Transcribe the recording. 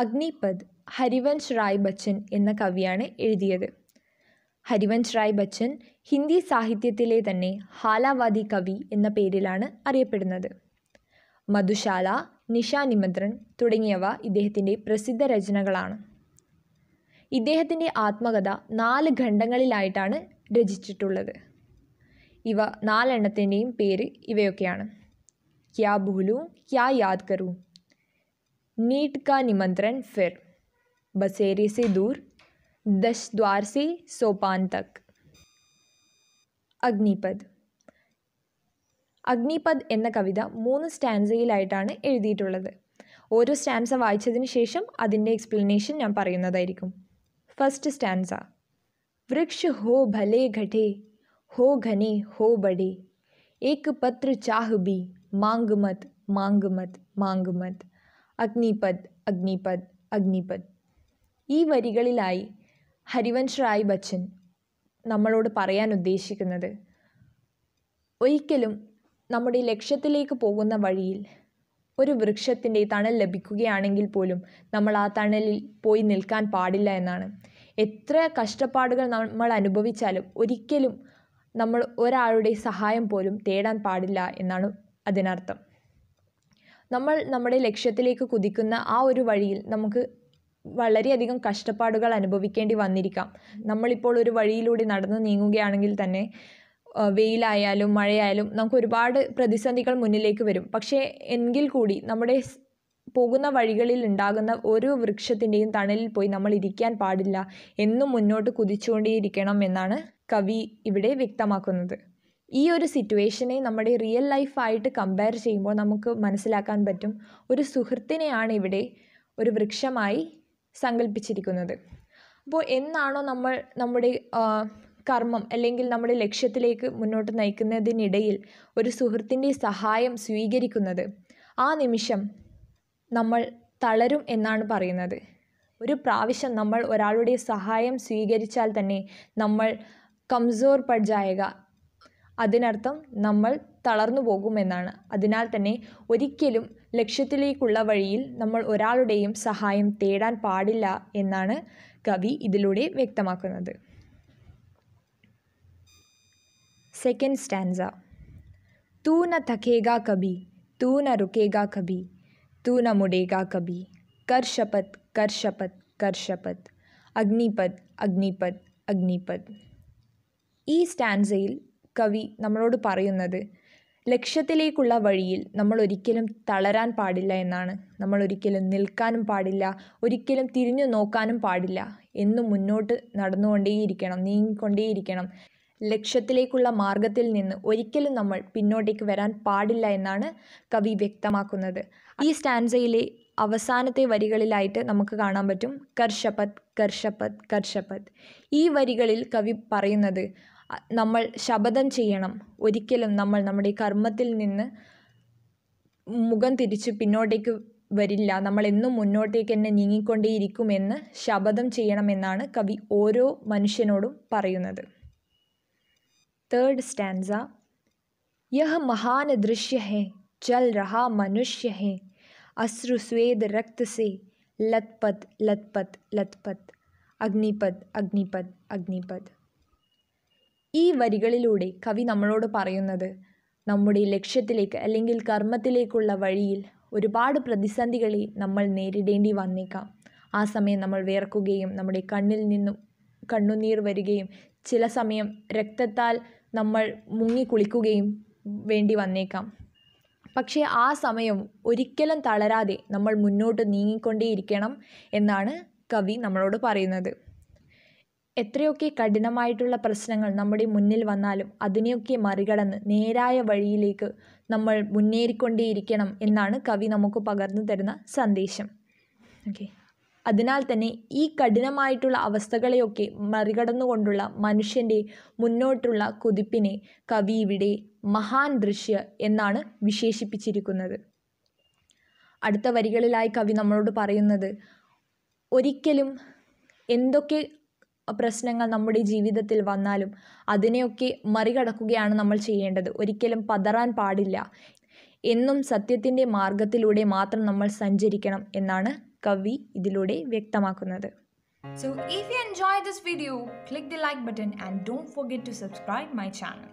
അഗ്നിപദ് ഹരിവൻഷ് റായ് ബച്ചൻ എന്ന കവിയാണ് എഴുതിയത് ഹരിവൻഷ് റായ് ബച്ചൻ ഹിന്ദി സാഹിത്യത്തിലെ തന്നെ ഹാലാവാദി കവി എന്ന പേരിലാണ് അറിയപ്പെടുന്നത് മധുശാല നിശാനിമന്ത്രൻ തുടങ്ങിയവ ഇദ്ദേഹത്തിൻ്റെ പ്രസിദ്ധ രചനകളാണ് ഇദ്ദേഹത്തിൻ്റെ ആത്മകഥ നാല് ഖണ്ഡങ്ങളിലായിട്ടാണ് രചിച്ചിട്ടുള്ളത് ഇവ നാലെണ്ണത്തിൻ്റെയും പേര് ഇവയൊക്കെയാണ് ക്യാ ഭൂലു ക്യാ യാദ് കറൂ नीट का निमंत्रण फिर बसेरे से दूर दश द्वार से सोपान तक അഗ്നിപദ് അഗ്നിപദ് എന്ന കവിത മൂന്ന് സ്റ്റാൻസയിലായിട്ടാണ് എഴുതിയിട്ടുള്ളത് ഓരോ സ്റ്റാൻസ വായിച്ചതിന് ശേഷം അതിൻ്റെ എക്സ്പ്ലനേഷൻ ഞാൻ പറയുന്നതായിരിക്കും ഫസ്റ്റ് സ്റ്റാൻസ വൃക്ഷ ഹോ ഭലേ ഘടേ ഹോ ഘനെ ഹോ ബഡേ ഏക് പത്ര ചാഹ് ബി മത് മാങ്ക് മത് അഗ്നിപദ് അഗ്നിപദ് അഗ്നിപദ് ഈ വരികളിലായി ഹരിവൻഷ് റായ് ബച്ചൻ നമ്മളോട് പറയാൻ ഉദ്ദേശിക്കുന്നത് ഒരിക്കലും നമ്മുടെ ലക്ഷ്യത്തിലേക്ക് പോകുന്ന വഴിയിൽ ഒരു വൃക്ഷത്തിൻ്റെ തണൽ ലഭിക്കുകയാണെങ്കിൽ പോലും നമ്മൾ ആ തണലിൽ പോയി നിൽക്കാൻ പാടില്ല എന്നാണ് എത്ര കഷ്ടപ്പാടുകൾ നമ്മൾ അനുഭവിച്ചാലും ഒരിക്കലും നമ്മൾ ഒരാളുടെ സഹായം പോലും തേടാൻ പാടില്ല എന്നാണ് അതിനർത്ഥം നമ്മൾ നമ്മുടെ ലക്ഷ്യത്തിലേക്ക് കുതിക്കുന്ന ആ ഒരു വഴിയിൽ നമുക്ക് വളരെയധികം കഷ്ടപ്പാടുകൾ അനുഭവിക്കേണ്ടി വന്നിരിക്കാം നമ്മളിപ്പോൾ ഒരു വഴിയിലൂടെ നടന്നു നീങ്ങുകയാണെങ്കിൽ തന്നെ വെയിലായാലും മഴയായാലും നമുക്ക് ഒരുപാട് പ്രതിസന്ധികൾ മുന്നിലേക്ക് വരും പക്ഷേ എങ്കിൽ കൂടി നമ്മുടെ പോകുന്ന വഴികളിൽ ഉണ്ടാകുന്ന ഓരോ വൃക്ഷത്തിൻ്റെയും തണലിൽ പോയി നമ്മൾ ഇരിക്കാൻ പാടില്ല എന്നും മുന്നോട്ട് കുതിച്ചുകൊണ്ടേയിരിക്കണം എന്നാണ് കവി ഇവിടെ വ്യക്തമാക്കുന്നത് ഈ ഒരു സിറ്റുവേഷനെ നമ്മുടെ റിയൽ ലൈഫായിട്ട് കമ്പയർ ചെയ്യുമ്പോൾ നമുക്ക് മനസ്സിലാക്കാൻ പറ്റും ഒരു സുഹൃത്തിനെയാണ് ഇവിടെ ഒരു വൃക്ഷമായി സങ്കല്പിച്ചിരിക്കുന്നത് അപ്പോൾ എന്നാണോ നമ്മൾ നമ്മുടെ കർമ്മം അല്ലെങ്കിൽ നമ്മുടെ ലക്ഷ്യത്തിലേക്ക് മുന്നോട്ട് നയിക്കുന്നതിനിടയിൽ ഒരു സുഹൃത്തിൻ്റെ സഹായം സ്വീകരിക്കുന്നത് ആ നിമിഷം നമ്മൾ തളരും എന്നാണ് പറയുന്നത് ഒരു പ്രാവശ്യം നമ്മൾ ഒരാളുടെ സഹായം സ്വീകരിച്ചാൽ തന്നെ നമ്മൾ കംസോർ പഡ്ജായക അതിനർത്ഥം നമ്മൾ തളർന്നു പോകുമെന്നാണ് അതിനാൽ തന്നെ ഒരിക്കലും ലക്ഷ്യത്തിലേക്കുള്ള വഴിയിൽ നമ്മൾ ഒരാളുടെയും സഹായം തേടാൻ പാടില്ല എന്നാണ് കവി ഇതിലൂടെ വ്യക്തമാക്കുന്നത് സെക്കൻഡ് സ്റ്റാൻസ തൂ ന തക്കേഗ കബി തൂ ന റുക്കേഗ കബി തൂ ന മുടേഗ കബി കർ ശപത് കർ ശപത് കർ ശപത് അഗ്നിപത് അഗ്നിപത് അഗ്നിപത് ഈ സ്റ്റാൻസയിൽ കവി നമ്മളോട് പറയുന്നത് ലക്ഷ്യത്തിലേക്കുള്ള വഴിയിൽ നമ്മൾ ഒരിക്കലും തളരാൻ പാടില്ല എന്നാണ് നമ്മൾ ഒരിക്കലും നിൽക്കാനും പാടില്ല ഒരിക്കലും തിരിഞ്ഞു നോക്കാനും പാടില്ല എന്നും മുന്നോട്ട് നടന്നുകൊണ്ടേയിരിക്കണം നീങ്ങിക്കൊണ്ടേയിരിക്കണം ലക്ഷ്യത്തിലേക്കുള്ള മാർഗത്തിൽ നിന്ന് ഒരിക്കലും നമ്മൾ പിന്നോട്ടേക്ക് വരാൻ പാടില്ല എന്നാണ് കവി വ്യക്തമാക്കുന്നത് ഈ സ്റ്റാൻസയിലെ അവസാനത്തെ വരികളിലായിട്ട് നമുക്ക് കാണാൻ പറ്റും കർഷപത് കർഷപത് കർഷപത് ഈ വരികളിൽ കവി പറയുന്നത് നമ്മൾ ശപഥം ചെയ്യണം ഒരിക്കലും നമ്മൾ നമ്മുടെ കർമ്മത്തിൽ നിന്ന് മുഖം തിരിച്ച് പിന്നോട്ടേക്ക് വരില്ല നമ്മൾ എന്നും മുന്നോട്ടേക്ക് തന്നെ നീങ്ങിക്കൊണ്ടേയിരിക്കുമെന്ന് ശപഥം ചെയ്യണമെന്നാണ് കവി ഓരോ മനുഷ്യനോടും പറയുന്നത് തേർഡ് സ്റ്റാൻസ യഹ് മഹാൻ ദൃശ്യ ഹേ ചൽ രഹാ മനുഷ്യ ഹേ അശ്രു സ്വേദ് രക്ത സേ ലത്പത് ലത്പത് ലത്പത് അഗ്നിപത് അഗ്നിപത് അഗ്നിപത് ഈ വരികളിലൂടെ കവി നമ്മളോട് പറയുന്നത് നമ്മുടെ ലക്ഷ്യത്തിലേക്ക് അല്ലെങ്കിൽ കർമ്മത്തിലേക്കുള്ള വഴിയിൽ ഒരുപാട് പ്രതിസന്ധികളെ നമ്മൾ നേരിടേണ്ടി വന്നേക്കാം ആ സമയം നമ്മൾ വേർക്കുകയും നമ്മുടെ കണ്ണിൽ നിന്നും കണ്ണുനീർ വരികയും ചില സമയം രക്തത്താൽ നമ്മൾ മുങ്ങി കുളിക്കുകയും വേണ്ടി വന്നേക്കാം പക്ഷേ ആ സമയം ഒരിക്കലും തളരാതെ നമ്മൾ മുന്നോട്ട് നീങ്ങിക്കൊണ്ടേയിരിക്കണം എന്നാണ് കവി നമ്മളോട് പറയുന്നത് എത്രയൊക്കെ കഠിനമായിട്ടുള്ള പ്രശ്നങ്ങൾ നമ്മുടെ മുന്നിൽ വന്നാലും അതിനെയൊക്കെ മറികടന്ന് നേരായ വഴിയിലേക്ക് നമ്മൾ മുന്നേറിക്കൊണ്ടേയിരിക്കണം എന്നാണ് കവി നമുക്ക് പകർന്നു തരുന്ന സന്ദേശം ഓക്കെ അതിനാൽ തന്നെ ഈ കഠിനമായിട്ടുള്ള അവസ്ഥകളെയൊക്കെ മറികടന്നുകൊണ്ടുള്ള മനുഷ്യൻ്റെ മുന്നോട്ടുള്ള കുതിപ്പിനെ കവി ഇവിടെ മഹാൻ ദൃശ്യ എന്നാണ് വിശേഷിപ്പിച്ചിരിക്കുന്നത് അടുത്ത വരികളിലായി കവി നമ്മളോട് പറയുന്നത് ഒരിക്കലും എന്തൊക്കെ പ്രശ്നങ്ങൾ നമ്മുടെ ജീവിതത്തിൽ വന്നാലും അതിനെയൊക്കെ മറികടക്കുകയാണ് നമ്മൾ ചെയ്യേണ്ടത് ഒരിക്കലും പതറാൻ പാടില്ല എന്നും സത്യത്തിൻ്റെ മാർഗത്തിലൂടെ മാത്രം നമ്മൾ സഞ്ചരിക്കണം എന്നാണ് കവി ഇതിലൂടെ വ്യക്തമാക്കുന്നത് so if you enjoy this video click the like button and don't forget to subscribe my channel